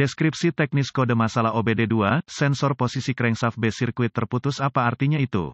Deskripsi teknis kode masalah OBD2, sensor posisi crankshaft B sirkuit terputus apa artinya itu?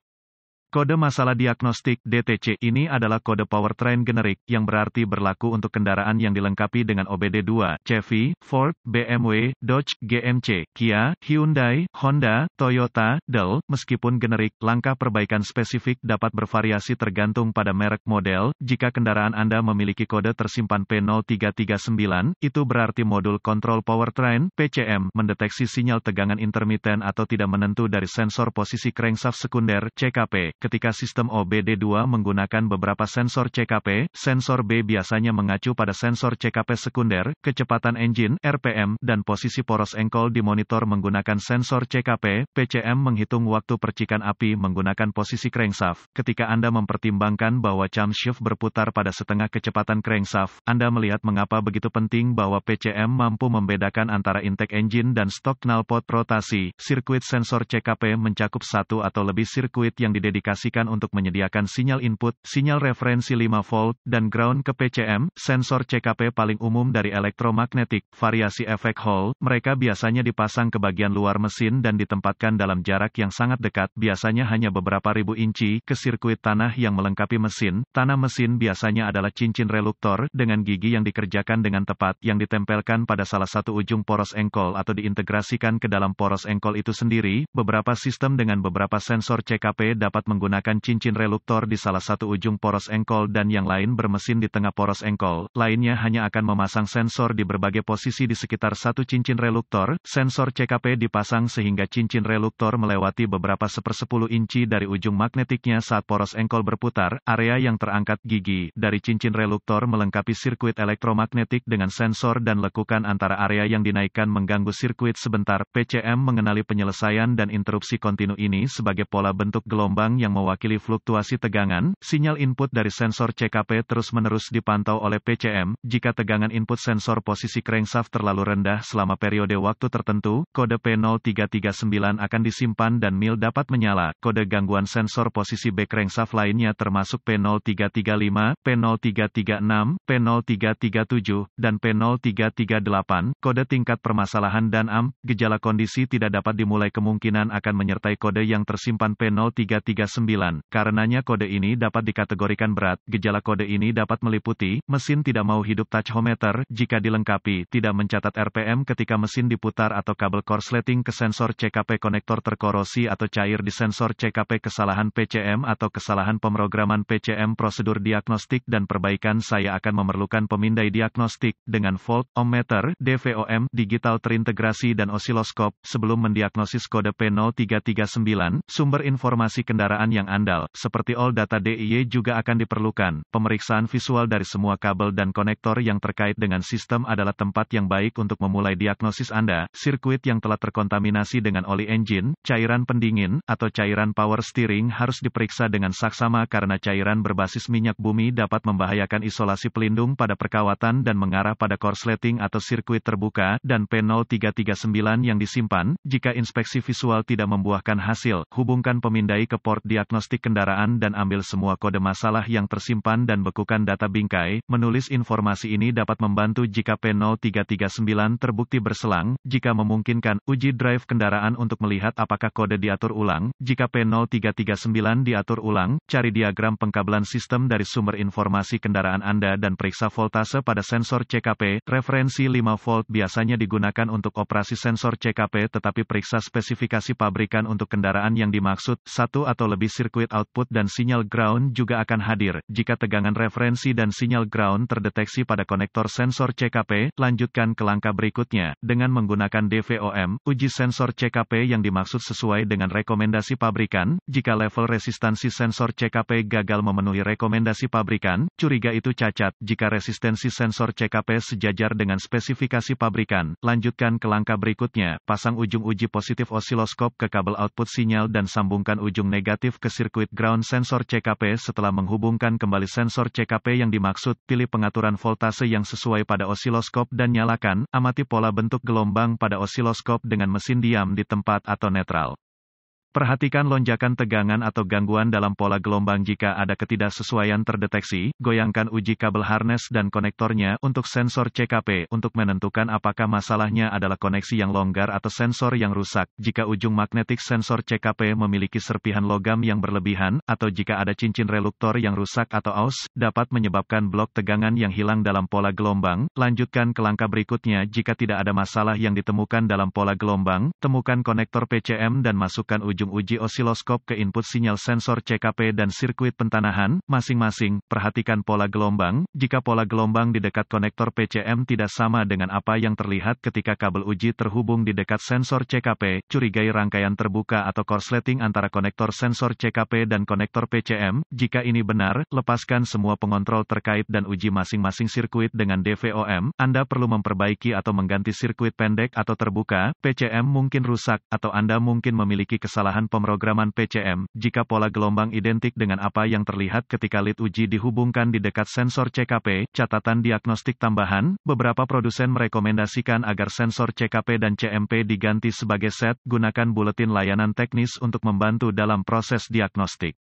Kode masalah diagnostik DTC ini adalah kode powertrain generik yang berarti berlaku untuk kendaraan yang dilengkapi dengan OBD2, Chevy, Ford, BMW, Dodge, GMC, Kia, Hyundai, Honda, Toyota, Dell. Meskipun generik, langkah perbaikan spesifik dapat bervariasi tergantung pada merek model. Jika kendaraan Anda memiliki kode tersimpan P0339, itu berarti modul kontrol powertrain (PCM) mendeteksi sinyal tegangan intermiten atau tidak menentu dari sensor posisi crankshaft sekunder (CKP) ketika sistem OBD2 menggunakan beberapa sensor CKP, sensor B biasanya mengacu pada sensor CKP sekunder, kecepatan engine (RPM) dan posisi poros engkol di monitor menggunakan sensor CKP. PCM menghitung waktu percikan api menggunakan posisi crankshaft. Ketika Anda mempertimbangkan bahwa camshaft berputar pada setengah kecepatan crankshaft, Anda melihat mengapa begitu penting bahwa PCM mampu membedakan antara intake engine dan stok knalpot rotasi. Sirkuit sensor CKP mencakup satu atau lebih sirkuit yang didedikasikan diaplikasikan untuk menyediakan sinyal input, sinyal referensi 5 volt, dan ground ke PCM, sensor CKP paling umum dari elektromagnetik, variasi efek Hall, mereka biasanya dipasang ke bagian luar mesin dan ditempatkan dalam jarak yang sangat dekat, biasanya hanya beberapa ribu inci, ke sirkuit tanah yang melengkapi mesin. Tanah mesin biasanya adalah cincin reluktor, dengan gigi yang dikerjakan dengan tepat, yang ditempelkan pada salah satu ujung poros engkol atau diintegrasikan ke dalam poros engkol itu sendiri. Beberapa sistem dengan beberapa sensor CKP dapat menggunakan menggunakan cincin reluktor di salah satu ujung poros engkol dan yang lain bermesin di tengah poros engkol, lainnya hanya akan memasang sensor di berbagai posisi di sekitar satu cincin reluktor, sensor CKP dipasang sehingga cincin reluktor melewati beberapa sepersepuluh inci dari ujung magnetiknya saat poros engkol berputar, area yang terangkat gigi dari cincin reluktor melengkapi sirkuit elektromagnetik dengan sensor dan lekukan antara area yang dinaikkan mengganggu sirkuit sebentar, PCM mengenali penyelesaian dan interupsi kontinu ini sebagai pola bentuk gelombang yang yang mewakili fluktuasi tegangan, sinyal input dari sensor CKP terus-menerus dipantau oleh PCM. Jika tegangan input sensor posisi crankshaft terlalu rendah selama periode waktu tertentu, kode P0339 akan disimpan dan mil dapat menyala. Kode gangguan sensor posisi B crankshaft lainnya termasuk P0335, P0336, P0337, dan P0338. Kode tingkat permasalahan dan AM, gejala kondisi tidak dapat dimulai kemungkinan akan menyertai kode yang tersimpan P0339 9. Karenanya kode ini dapat dikategorikan berat. Gejala kode ini dapat meliputi, mesin tidak mau hidup tachometer, jika dilengkapi, tidak mencatat RPM ketika mesin diputar atau kabel korsleting ke sensor CKP konektor terkorosi atau cair di sensor CKP kesalahan PCM atau kesalahan pemrograman PCM prosedur diagnostik dan perbaikan saya akan memerlukan pemindai diagnostik, dengan volt, ohmmeter, DVOM, digital terintegrasi dan osiloskop, sebelum mendiagnosis kode P0339, sumber informasi kendaraan kendaraan yang andal, seperti All Data DIY juga akan diperlukan. Pemeriksaan visual dari semua kabel dan konektor yang terkait dengan sistem adalah tempat yang baik untuk memulai diagnosis Anda. Sirkuit yang telah terkontaminasi dengan oli engine, cairan pendingin, atau cairan power steering harus diperiksa dengan saksama karena cairan berbasis minyak bumi dapat membahayakan isolasi pelindung pada perkawatan dan mengarah pada korsleting atau sirkuit terbuka, dan P0339 yang disimpan. Jika inspeksi visual tidak membuahkan hasil, hubungkan pemindai ke port diagnostik kendaraan dan ambil semua kode masalah yang tersimpan dan bekukan data bingkai. Menulis informasi ini dapat membantu jika P0339 terbukti berselang, jika memungkinkan, uji drive kendaraan untuk melihat apakah kode diatur ulang. Jika P0339 diatur ulang, cari diagram pengkabelan sistem dari sumber informasi kendaraan Anda dan periksa voltase pada sensor CKP. Referensi 5 volt biasanya digunakan untuk operasi sensor CKP tetapi periksa spesifikasi pabrikan untuk kendaraan yang dimaksud, satu atau lebih terlebih sirkuit output dan sinyal ground juga akan hadir. Jika tegangan referensi dan sinyal ground terdeteksi pada konektor sensor CKP, lanjutkan ke langkah berikutnya. Dengan menggunakan DVOM, uji sensor CKP yang dimaksud sesuai dengan rekomendasi pabrikan, jika level resistansi sensor CKP gagal memenuhi rekomendasi pabrikan, curiga itu cacat. Jika resistensi sensor CKP sejajar dengan spesifikasi pabrikan, lanjutkan ke langkah berikutnya. Pasang ujung uji positif osiloskop ke kabel output sinyal dan sambungkan ujung negatif aktif ke sirkuit ground sensor CKP setelah menghubungkan kembali sensor CKP yang dimaksud, pilih pengaturan voltase yang sesuai pada osiloskop dan nyalakan, amati pola bentuk gelombang pada osiloskop dengan mesin diam di tempat atau netral. Perhatikan lonjakan tegangan atau gangguan dalam pola gelombang jika ada ketidaksesuaian terdeteksi, goyangkan uji kabel harness dan konektornya untuk sensor CKP untuk menentukan apakah masalahnya adalah koneksi yang longgar atau sensor yang rusak, jika ujung magnetik sensor CKP memiliki serpihan logam yang berlebihan, atau jika ada cincin reluktor yang rusak atau aus, dapat menyebabkan blok tegangan yang hilang dalam pola gelombang, lanjutkan ke langkah berikutnya jika tidak ada masalah yang ditemukan dalam pola gelombang, temukan konektor PCM dan masukkan uji ujung uji osiloskop ke input sinyal sensor CKP dan sirkuit pentanahan, masing-masing, perhatikan pola gelombang, jika pola gelombang di dekat konektor PCM tidak sama dengan apa yang terlihat ketika kabel uji terhubung di dekat sensor CKP, curigai rangkaian terbuka atau korsleting antara konektor sensor CKP dan konektor PCM, jika ini benar, lepaskan semua pengontrol terkait dan uji masing-masing sirkuit dengan DVOM, Anda perlu memperbaiki atau mengganti sirkuit pendek atau terbuka, PCM mungkin rusak, atau Anda mungkin memiliki kesalahan kesalahan pemrograman PCM, jika pola gelombang identik dengan apa yang terlihat ketika lead uji dihubungkan di dekat sensor CKP, catatan diagnostik tambahan, beberapa produsen merekomendasikan agar sensor CKP dan CMP diganti sebagai set, gunakan buletin layanan teknis untuk membantu dalam proses diagnostik.